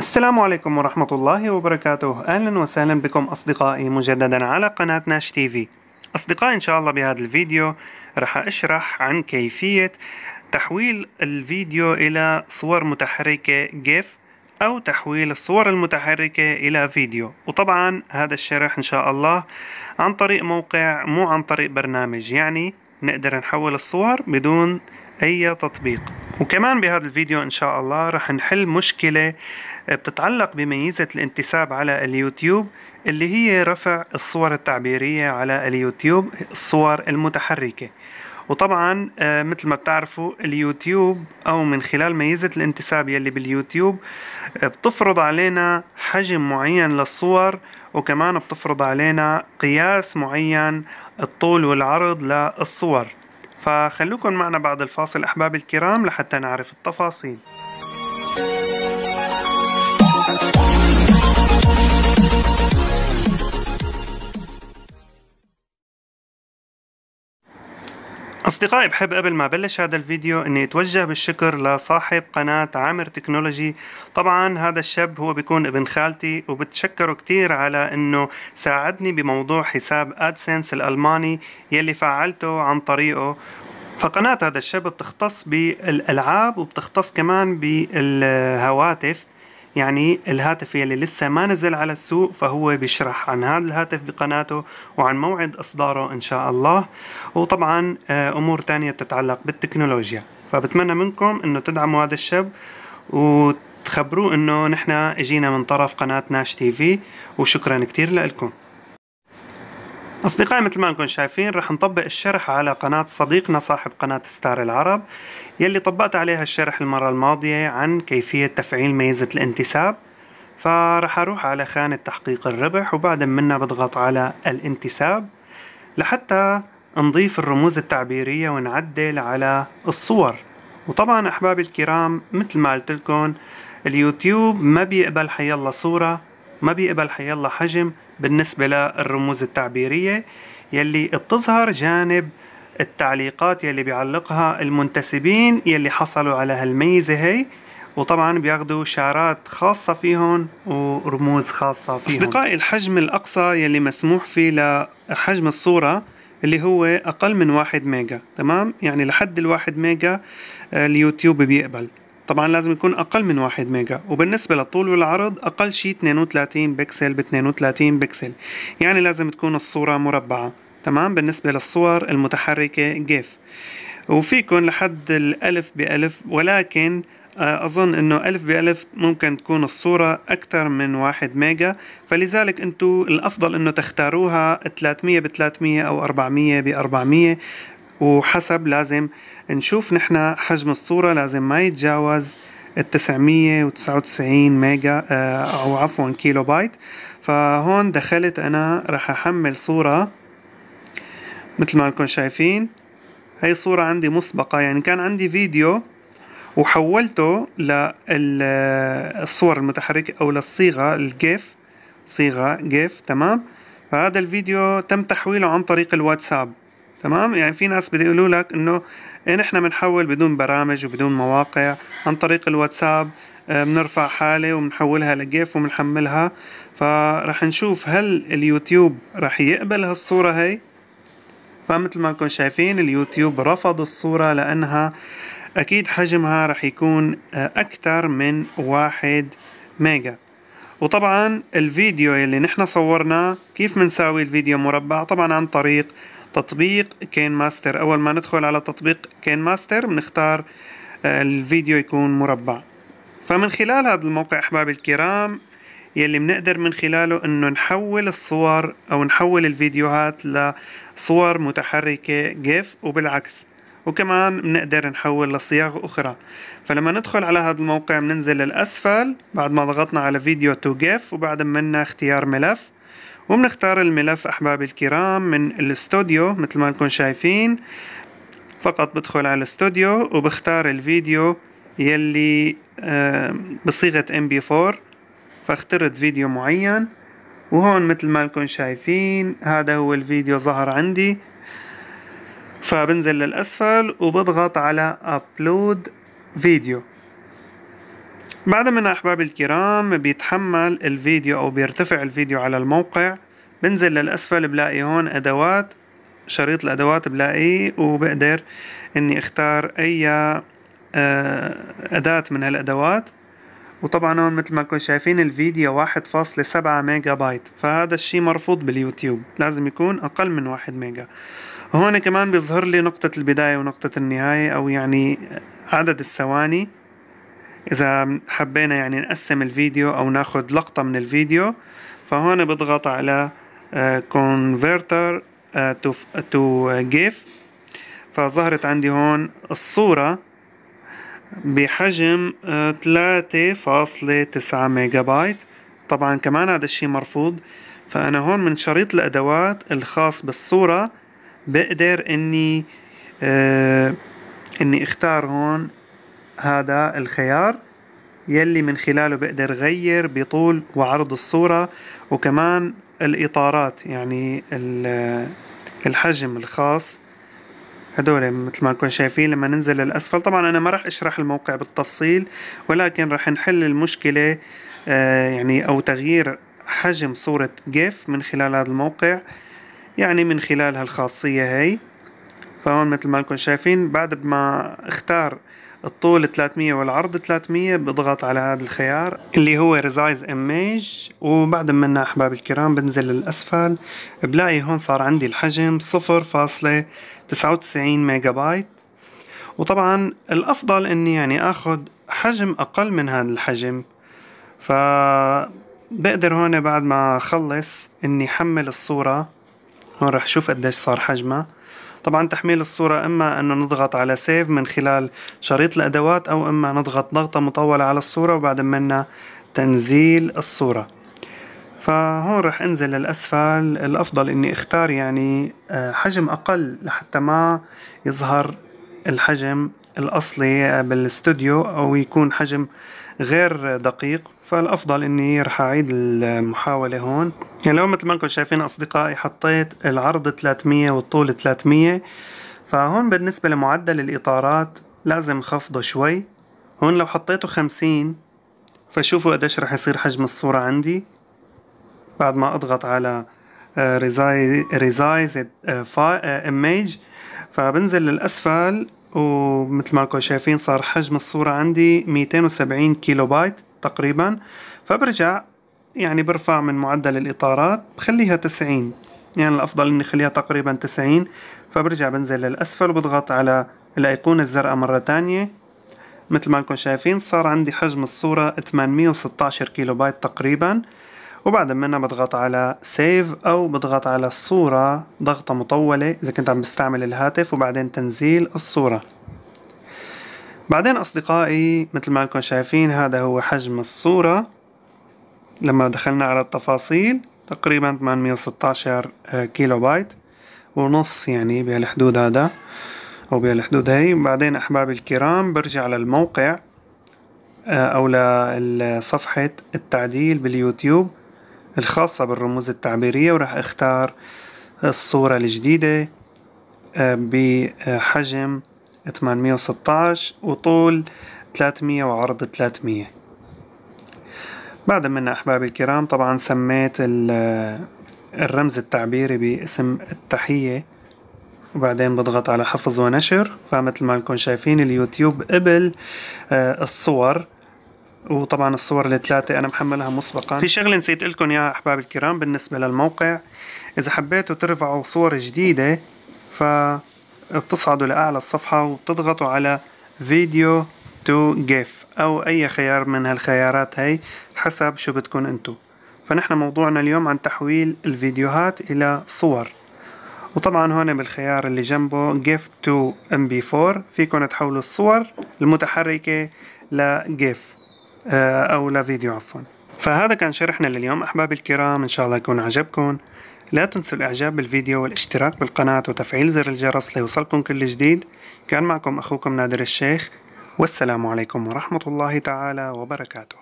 السلام عليكم ورحمة الله وبركاته أهلا وسهلا بكم أصدقائي مجددا على قناة ناش تي في أصدقائي إن شاء الله بهذا الفيديو رح أشرح عن كيفية تحويل الفيديو إلى صور متحركة جيف أو تحويل الصور المتحركة إلى فيديو وطبعا هذا الشرح إن شاء الله عن طريق موقع مو عن طريق برنامج يعني نقدر نحول الصور بدون أي تطبيق وكمان بهذا الفيديو ان شاء الله رح نحل مشكلة آه، بتتعلق بميزة الانتساب على اليوتيوب اللي هي رفع الصور التعبيرية على اليوتيوب الصور المتحركة وطبعا آه، مثل ما بتعرفوا اليوتيوب او من خلال ميزة الانتساب يلي باليوتيوب آه، بتفرض علينا حجم معين للصور وكمان بتفرض علينا قياس معين الطول والعرض للصور فخلوكن معنا بعد الفاصل أحباب الكرام لحتى نعرف التفاصيل أصدقائي بحب قبل ما بلش هذا الفيديو أني أتوجه بالشكر لصاحب قناة عامر تكنولوجي طبعا هذا الشاب هو بيكون ابن خالتي وبتشكره كتير على أنه ساعدني بموضوع حساب أدسنس الألماني يلي فعلته عن طريقه فقناة هذا الشاب بتختص بالألعاب وبتختص كمان بالهواتف يعني الهاتف يلي لسه ما نزل على السوق فهو بيشرح عن هذا الهاتف بقناته وعن موعد إصداره إن شاء الله وطبعا آه، أمور تانية بتتعلق بالتكنولوجيا فبتمنى منكم أنه تدعموا هذا الشاب وتخبروه أنه نحن اجينا من طرف قناة ناش تي في وشكرا كتير لكم أصدقائي مثل ما أنكم شايفين رح نطبق الشرح على قناة صديقنا صاحب قناة ستار العرب يلي طبقت عليها الشرح المرة الماضية عن كيفية تفعيل ميزة الانتساب فرح أروح على خانة تحقيق الربح وبعد منها بضغط على الانتساب لحتى نضيف الرموز التعبيرية ونعدل على الصور وطبعا أحبابي الكرام مثل ما قلت لكم اليوتيوب ما بيقبل حيالله صورة ما بيقبل حيالله حجم بالنسبة للرموز التعبيرية يلي بتظهر جانب التعليقات يلي بيعلقها المنتسبين يلي حصلوا على هالميزة هي وطبعا بياخذوا شعارات خاصة فيهم ورموز خاصة فيهم أصدقائي الحجم الأقصى يلي مسموح فيه لحجم الصورة اللي هو أقل من واحد ميجا تمام يعني لحد الواحد ميجا اليوتيوب بيقبل طبعا لازم يكون أقل من 1 ميجا وبالنسبة للطول والعرض أقل شيء 32 بكسل ب 32 بكسل يعني لازم تكون الصورة مربعة تمام بالنسبة للصور المتحركة جيف وفيكن لحد الألف بألف ولكن آه، أظن أنه ألف بألف ممكن تكون الصورة أكثر من واحد ميجا فلذلك أنتو الأفضل أنه تختاروها 300 ب 300 أو 400 ب 400 وحسب لازم نشوف نحن حجم الصورة لازم ما يتجاوز ال وتسعين ميجا آه، او عفوا كيلو بايت فهون دخلت انا راح احمل صورة مثل ما انكم شايفين هي صورة عندي مسبقة يعني كان عندي فيديو وحولته للصور آه، المتحركة او للصيغة الجيف صيغة جيف تمام فهذا الفيديو تم تحويله عن طريق الواتساب تمام يعني في ناس بده يقولوا لك انه إيه نحن بنحول بدون برامج وبدون مواقع عن طريق الواتساب بنرفع آه، حالة وبنحولها لجيف وبنحملها فرح نشوف هل اليوتيوب رح يقبل هالصورة هي فمثل ما انكم شايفين اليوتيوب رفض الصورة لأنها أكيد حجمها رح يكون آه، أكثر من واحد ميجا وطبعا الفيديو يلي نحن صورناه كيف بنساوي الفيديو مربع طبعا عن طريق تطبيق كين ماستر أول ما ندخل على تطبيق كين ماستر بنختار آه، الفيديو يكون مربع فمن خلال هذا الموقع أحبابي الكرام يلي بنقدر من خلاله انه نحول الصور او نحول الفيديوهات لصور متحركة جيف وبالعكس وكمان بنقدر نحول لصياغ اخرى فلما ندخل على هذا الموقع بننزل للاسفل بعد ما ضغطنا على فيديو تو جيف وبعد منا اختيار ملف وبنختار الملف أحبابي الكرام من الاستوديو مثل ما انكم شايفين فقط بدخل على الاستوديو وبختار الفيديو يلي بصيغة mp4 فاخترت فيديو معين وهون مثل ما انكم شايفين هذا هو الفيديو ظهر عندي فبنزل للأسفل وبضغط على ابلود فيديو من أحبابي الكرام بيتحمل الفيديو أو بيرتفع الفيديو على الموقع بنزل للأسفل بلاقي هون أدوات شريط الأدوات بلاقيه وبقدر إني أختار أي آه، أداة من هالأدوات وطبعا هون مثل ما كنتم شايفين الفيديو 1.7 ميجا بايت فهذا الشيء مرفوض باليوتيوب لازم يكون أقل من 1 ميجا هون كمان بيظهر لي نقطة البداية ونقطة النهاية أو يعني عدد الثواني إذا حبينا يعني نقسم الفيديو أو ناخد لقطة من الفيديو فهون بضغط على آه، Converter آه، to, to GIF فظهرت عندي هون الصورة بحجم 3.9 ميجا بايت طبعا كمان هذا الشيء مرفوض فأنا هون من شريط الأدوات الخاص بالصورة بقدر إني آه، إني اختار هون هذا الخيار يلي من خلاله بقدر غير بطول وعرض الصورة وكمان الإطارات يعني الحجم الخاص هدول مثل ما نكون شايفين لما ننزل للأسفل طبعا أنا ما راح أشرح الموقع بالتفصيل ولكن راح نحل المشكلة آه، يعني أو تغيير حجم صورة جيف من خلال هذا الموقع يعني من خلال هالخاصية هاي فهون مثل ما انكم شايفين بعد ما اختار الطول 300 والعرض 300 بضغط على هذا الخيار اللي هو ريزايز ايميج وبعد منا احباب الكرام بنزل للاسفل بلاقي هون صار عندي الحجم 0.99 ميجا بايت وطبعا الافضل اني يعني اخذ حجم اقل من هذا الحجم ف بقدر هون بعد ما اخلص اني حمل الصورة هون رح شوف قديش صار حجمها طبعا تحميل الصورة إما أنه نضغط على سيف من خلال شريط الأدوات أو إما نضغط ضغطة مطولة على الصورة وبعد منا تنزيل الصورة فهون رح انزل للأسفل الأفضل أني اختار يعني آه، حجم أقل لحتى ما يظهر الحجم الأصلي آه، بالاستوديو أو يكون حجم غير دقيق فالأفضل إني رح أعيد المحاولة هون يعني لو مثل ما انكم شايفين أصدقائي حطيت العرض 300 والطول 300 فهون بالنسبة لمعدل الإطارات لازم خفضه شوي هون لو حطيته 50 فشوفوا قديش رح يصير حجم الصورة عندي بعد ما أضغط على ريزايز آه، ايميج آه، آه، فبنزل للأسفل ومثل ما راكم شايفين صار حجم الصورة عندي 270 كيلو بايت تقريبا فبرجع يعني برفع من معدل الإطارات بخليها 90 يعني الأفضل إني خليها تقريبا 90 فبرجع بنزل للأسفل وبضغط على الأيقونة الزرقاء مرة تانية مثل ما انكم شايفين صار عندي حجم الصورة 816 كيلو بايت تقريبا وبعد منها بضغط على سيف او بضغط على الصورة ضغطة مطولة اذا كنت عم بستعمل الهاتف وبعدين تنزيل الصورة بعدين اصدقائي مثل ما انكم شايفين هذا هو حجم الصورة لما دخلنا على التفاصيل تقريبا 816 آه، كيلو بايت ونص يعني بهالحدود هذا او بهالحدود هي بعدين احبابي الكرام برجع للموقع آه، او لصفحة التعديل باليوتيوب الخاصة بالرموز التعبيرية وراح اختار الصورة الجديدة آه، بحجم 816 وطول 300 وعرض 300 بعد منا أحبابي الكرام طبعا سميت آه، الرمز التعبيري باسم التحية وبعدين بضغط على حفظ ونشر فمثل ما لكم شايفين اليوتيوب قبل آه، الصور وطبعا الصور الثلاثة أنا محملها مسبقا في شغلة نسيت لكم يا أحباب الكرام بالنسبة للموقع إذا حبيتوا ترفعوا صور جديدة فبتصعدوا لأعلى الصفحة وبتضغطوا على فيديو تو جيف أو أي خيار من هالخيارات هي حسب شو بتكون أنتو فنحن موضوعنا اليوم عن تحويل الفيديوهات إلى صور وطبعا هون بالخيار اللي جنبه جيف تو ام بي 4 فيكم تحولوا الصور المتحركة لجيف آه، أو لفيديو عفوا فهذا كان شرحنا لليوم أحبابي الكرام إن شاء الله يكون عجبكم لا تنسوا الإعجاب بالفيديو والاشتراك بالقناة وتفعيل زر الجرس ليوصلكم كل جديد كان معكم أخوكم نادر الشيخ والسلام عليكم ورحمة الله تعالى وبركاته